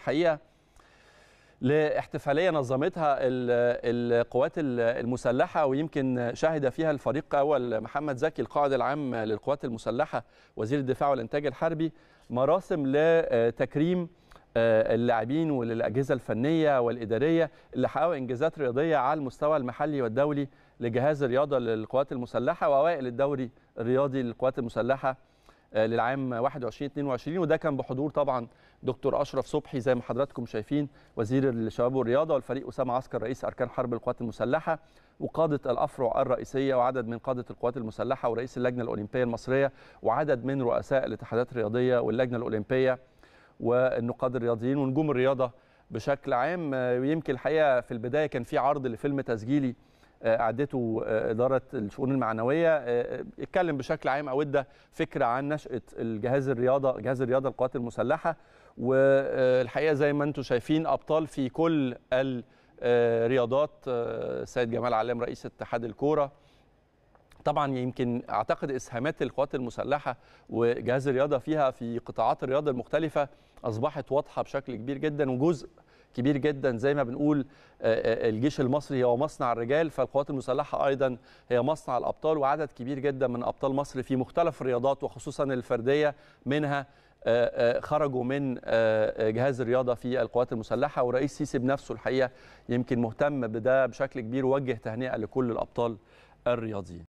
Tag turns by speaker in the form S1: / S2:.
S1: الحقيقه لاحتفاليه نظمتها القوات المسلحه ويمكن شهد فيها الفريق اول محمد زكي القائد العام للقوات المسلحه وزير الدفاع والانتاج الحربي مراسم لتكريم آه، اللاعبين وللاجهزه الفنيه والاداريه اللي حققوا انجازات رياضيه على المستوى المحلي والدولي لجهاز الرياضه للقوات المسلحه واوائل الدوري الرياضي للقوات المسلحه آه، للعام 21 22 وده كان بحضور طبعا دكتور اشرف صبحي زي ما حضراتكم شايفين وزير الشباب والرياضه والفريق اسامه عسكر رئيس اركان حرب القوات المسلحه وقاده الافرع الرئيسيه وعدد من قاده القوات المسلحه ورئيس اللجنه الاولمبيه المصريه وعدد من رؤساء الاتحادات الرياضيه واللجنه الاولمبيه والنقاد الرياضيين ونجوم الرياضه بشكل عام آه، يمكن الحقيقه في البدايه كان في عرض لفيلم تسجيلي قعدته آه، آه، اداره الشؤون المعنويه آه، اتكلم بشكل عام او ادى فكره عن نشاه الجهاز الرياضه جهاز الرياضه القوات المسلحه والحقيقه زي ما انتم شايفين ابطال في كل الرياضات سيد جمال علام رئيس اتحاد الكوره طبعا يمكن اعتقد اسهامات القوات المسلحه وجهاز الرياضه فيها في قطاعات الرياضه المختلفه اصبحت واضحه بشكل كبير جدا وجزء كبير جدا زي ما بنقول آه، آه، الجيش المصري هو مصنع الرجال فالقوات المسلحه ايضا هي مصنع الابطال وعدد كبير جدا من ابطال مصر في مختلف الرياضات وخصوصا الفرديه منها آه، خرجوا من جهاز الرياضه في القوات المسلحه ورئيس سيسي بنفسه الحقيقه يمكن مهتم بده بشكل كبير ووجه تهنئه لكل الابطال الرياضيين